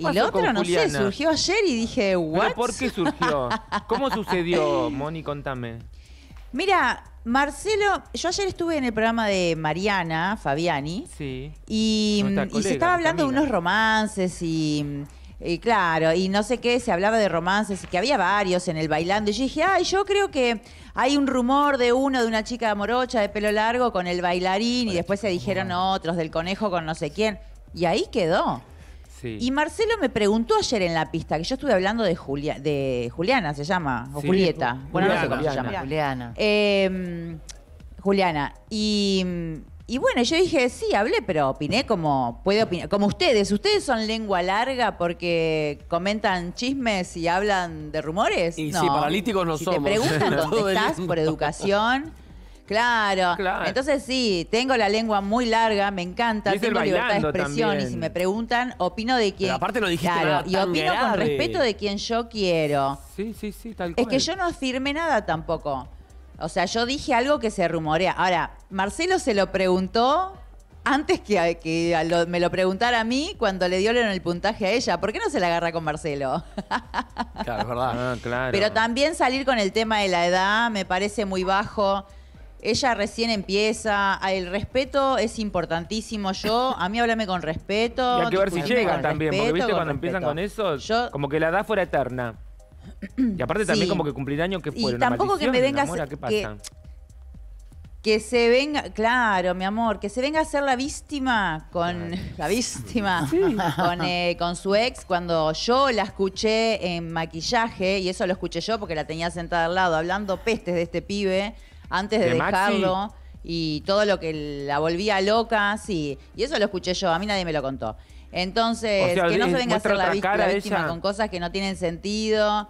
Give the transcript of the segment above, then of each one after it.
y lo otro, no sé, surgió ayer y dije, ¿what? ¿Por qué surgió? ¿Cómo sucedió, Moni? Contame. Mira, Marcelo, yo ayer estuve en el programa de Mariana Fabiani. Y, se estaba hablando de unos romances y. claro, y no sé qué, se hablaba de romances y que había varios en el bailando. Y yo dije, ay, yo creo que hay un rumor de uno, de una chica morocha de pelo largo con el bailarín, y después se dijeron otros, del conejo con no sé quién. Y ahí quedó. Y Marcelo me preguntó ayer en la pista, que yo estuve hablando de, Julia, de Juliana, se llama, o Julieta. bueno, no sé cómo se llama. Juliana. Em, Juliana. Y, bueno, yo dije, sí, hablé, pero opiné como puede opinar. Como ustedes, ustedes son lengua larga porque comentan chismes y hablan de rumores. Y no. paralíticos no si Te preguntan, dónde estás por educación. Claro. Entonces sí, tengo la lengua muy larga, me encanta, tengo libertad de expresión y si me preguntan, opino de quien... Pero aparte lo dijiste claro, Y opino con respeto de quien yo quiero. Sí, sí, sí, tal cual. Es que yo no afirmé nada tampoco. O sea, yo dije algo que se rumorea. Ahora, Marcelo se lo preguntó antes que, me lo preguntara a mí cuando le dio el puntaje a ella. ¿Por qué no se la agarra con Marcelo? Claro, es verdad. Ah, claro. Pero también salir con el tema de la edad me parece muy bajo ella recién empieza, ah, el respeto es importantísimo. Yo, a mí háblame con respeto. Y hay que ver si llegan también, porque viste cuando empiezan con eso, como que la edad fuera eterna. Y aparte también como que cumplir años que fueron. Y tampoco que me vengas... ¿Qué pasa? Que se venga, claro, mi amor, que se venga a ser la víctima con la víctima con, eh, con, su ex cuando yo la escuché en maquillaje y eso lo escuché yo porque la tenía sentada al lado hablando pestes de este pibe antes de, dejarlo. Y todo lo que la volvía loca, sí. Y eso lo escuché yo, a mí nadie me lo contó. Entonces, que no se venga a hacer la, víctima, con cosas que no tienen sentido.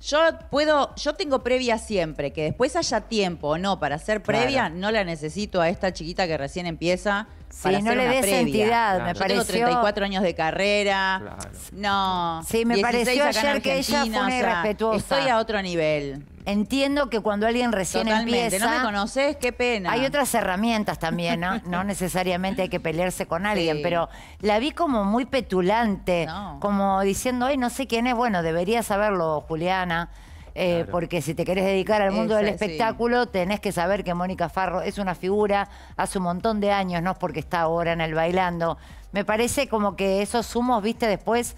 Yo puedo, yo tengo previa siempre, que después haya tiempo o no para hacer previa, no la necesito a esta chiquita que recién empieza Sí, no le des entidad, me Yo tengo 34 años de carrera. No. Sí, me pareció ayer que ella fue irrespetuosa. Estoy a otro nivel. Entiendo que cuando alguien recién empieza, No me conoces, qué pena. hay otras herramientas también, ¿no? No necesariamente hay que pelearse con alguien, pero la vi como muy petulante, como diciendo, ay, no sé quién es, bueno, debería saberlo, Juliana. Eh, porque si te querés dedicar al mundo del espectáculo, tenés que saber que Mónica Farro es una figura hace un montón de años, no es porque está ahora en el bailando. Me parece como que esos humos, viste, después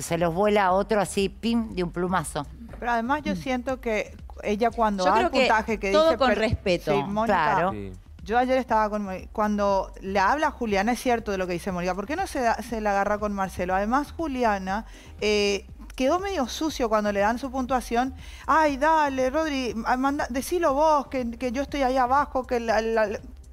se, los vuela a otro así, pim, de un plumazo. Pero además yo mm. siento que ella cuando yo el puntaje que, todo con respeto. Sí, Mónica, claro. Yo ayer estaba con... Cuando le habla a Juliana, es cierto de lo que dice Mónica, ¿por qué no se, la agarra con Marcelo? Además, Juliana... Eh, quedó medio sucio cuando le dan su puntuación. Ay, dale, Rodri, ah, decilo vos, que, yo estoy ahí abajo, que la,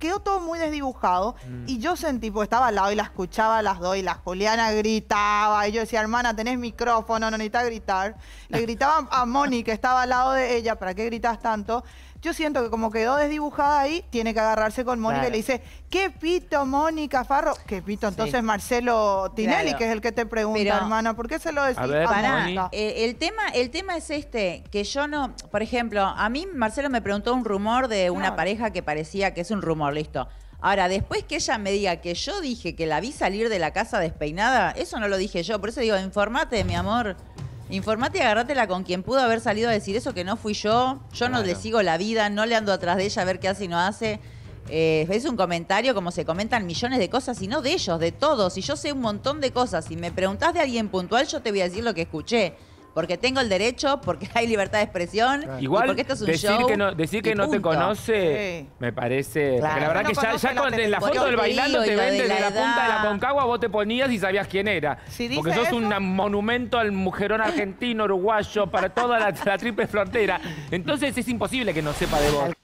quedó todo muy desdibujado. Mm. Y yo sentí, pues estaba al lado y la escuchaba a las dos y la Juliana gritaba. Y yo decía, hermana, tenés micrófono, no necesitas gritar. Le gritaba a Mónica que estaba al lado de ella, ¿para qué gritas tanto? Yo siento que como quedó desdibujada ahí, tiene que agarrarse con Mónica y le dice, ¿qué pito, Mónica Farro? ¿Qué pito? Entonces Marcelo Tinelli, que es el que te pregunta, hermana, ¿por qué se lo decís a, eh, el, tema, el tema es este, que yo no, por ejemplo, a mí Marcelo me preguntó un rumor de una pareja que parecía que es un rumor listo. Ahora, después que ella me diga que yo dije que la vi salir de la casa despeinada, eso no lo dije yo. Por eso digo, informate, mi amor. Informate y agárratela con quien pudo haber salido a decir eso, que no fui yo. Yo no le sigo la vida, no le ando atrás de ella a ver qué hace y no hace. Eh, es un comentario como se comentan millones de cosas, y no de ellos, de todos. Y yo sé un montón de cosas. Si me preguntás de alguien puntual, yo te voy a decir lo que escuché porque tengo el derecho, porque hay libertad de expresión. Igual, y porque esto es un decir, que no, decir que no te conoce, me parece. la verdad que ya, cuando con, en la foto del bailando te venden de la, punta de la concagua, vos te ponías y sabías quién era. porque sos un monumento al mujerón argentino, uruguayo, para toda la triple frontera. Entonces es imposible que no sepa de vos.